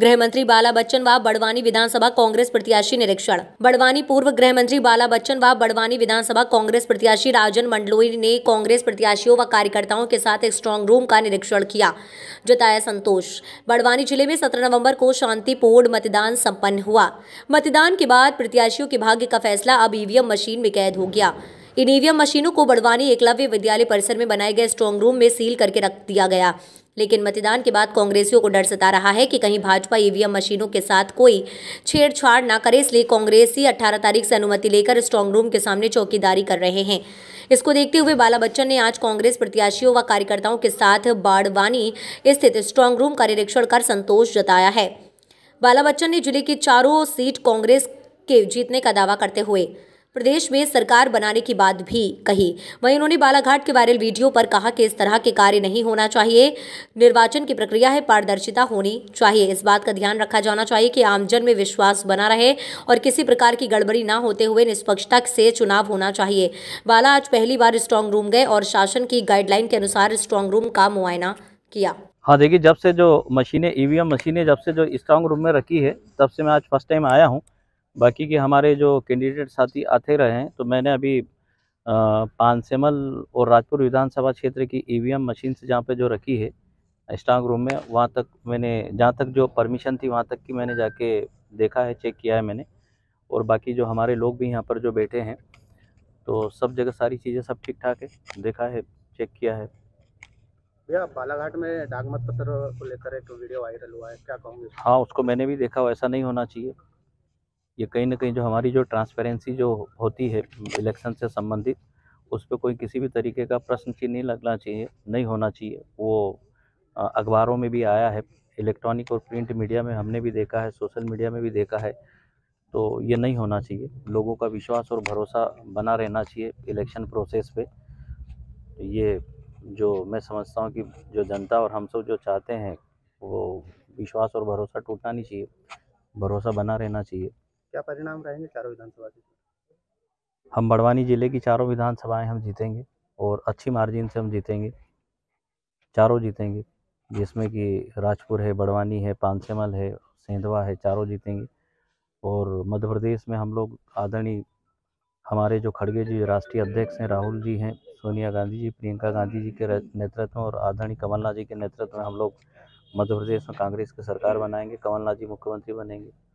गृह मंत्री बाला बच्चन व बड़वानी विधानसभा कांग्रेस प्रत्याशी निरीक्षण बड़वानी पूर्व गृह मंत्री बाला बच्चन व बड़वानी विधानसभा कांग्रेस प्रत्याशी राजन मंडलोई ने कांग्रेस प्रत्याशियों व कार्यकर्ताओं के साथ एक स्ट्रांग रूम का निरीक्षण किया जताया संतोष बड़वानी जिले में सत्रह नवम्बर को शांतिपूर्ण मतदान सम्पन्न हुआ मतदान के बाद प्रत्याशियों के भाग्य का फैसला अब ईवीएम मशीन में कैद हो गया इन ईवीएम मशीनों को बड़वानी एकलव्य विद्यालय परिसर में बनाए गए स्ट्रॉन्ग रूम में सील करके रख दिया गया लेकिन मतदान के बाद कांग्रेसियों को डर सता रहा है कि कहीं भाजपा ईवीएम मशीनों के साथ कोई छेड़छाड़ ना करे इसलिए कांग्रेसी 18 तारीख से अनुमति लेकर स्ट्रांग रूम के सामने चौकीदारी कर रहे हैं इसको देखते हुए बाला बच्चन ने आज कांग्रेस प्रत्याशियों व कार्यकर्ताओं के साथ बाड़वानी स्थित स्ट्रांग रूम का निरीक्षण कर संतोष जताया है बाला बच्चन ने जिले की चारों सीट कांग्रेस के जीतने का दावा करते हुए प्रदेश में सरकार बनाने की बात भी कही वहीं उन्होंने बालाघाट के वायरल वीडियो पर कहा कि इस तरह के कार्य नहीं होना चाहिए निर्वाचन की प्रक्रिया है पारदर्शिता होनी चाहिए इस बात का ध्यान रखा जाना चाहिए कि आमजन में विश्वास बना रहे और किसी प्रकार की गड़बड़ी ना होते हुए निष्पक्षता से चुनाव होना चाहिए बाला आज पहली बार स्ट्रांग रूम गए और शासन की गाइडलाइन के अनुसार स्ट्रांग रूम का मुआयना किया हाँ देखिए जब से जो मशीनें ईवीएम मशीनें जब से जो स्ट्रांग रूम में रखी है तब से मैं आज फर्स्ट टाइम आया हूँ बाकी के हमारे जो कैंडिडेट साथी आते रहे हैं तो मैंने अभी पानसेमल और राजपुर विधानसभा क्षेत्र की ईवीएम e मशीन से जहाँ पे जो रखी है स्ट्रांग रूम में वहाँ तक मैंने जहाँ तक जो परमिशन थी वहाँ तक की मैंने जाके देखा है चेक किया है मैंने और बाकी जो हमारे लोग भी यहाँ पर जो बैठे हैं तो सब जगह सारी चीज़ें सब ठीक ठाक है देखा है चेक किया है भैया बालाघाट में डाक मत पत्र को लेकर एक वीडियो वायरल हुआ है क्या कहूँगी हाँ उसको मैंने भी देखा ऐसा नहीं होना चाहिए ये कहीं ना कहीं जो हमारी जो ट्रांसपेरेंसी जो होती है इलेक्शन से संबंधित उस पर कोई किसी भी तरीके का प्रश्न चिन्ह नहीं लगना चाहिए नहीं होना चाहिए वो अखबारों में भी आया है इलेक्ट्रॉनिक और प्रिंट मीडिया में हमने भी देखा है सोशल मीडिया में भी देखा है तो ये नहीं होना चाहिए लोगों का विश्वास और भरोसा बना रहना चाहिए इलेक्शन प्रोसेस पे तो ये जो मैं समझता हूँ कि जो जनता और हम सब जो चाहते हैं वो विश्वास और भरोसा टूटना नहीं चाहिए भरोसा बना रहना चाहिए क्या परिणाम रहेंगे चारों विधानसभा के हम बड़वानी जिले की चारों विधानसभाएं हम जीतेंगे और अच्छी मार्जिन से हम जीतेंगे चारों जीतेंगे जिसमें कि राजपुर है बड़वानी है पानसेमल है सेंधवा है चारों जीतेंगे और मध्य प्रदेश में हम लोग आदरणीय हमारे जो खड़गे जी राष्ट्रीय अध्यक्ष हैं राहुल जी हैं सोनिया गांधी जी प्रियंका गांधी जी के नेतृत्व में और आदरणीय कमलनाथ जी के नेतृत्व में हम लोग मध्य प्रदेश में कांग्रेस की सरकार बनाएंगे कमलनाथ जी मुख्यमंत्री बनेंगे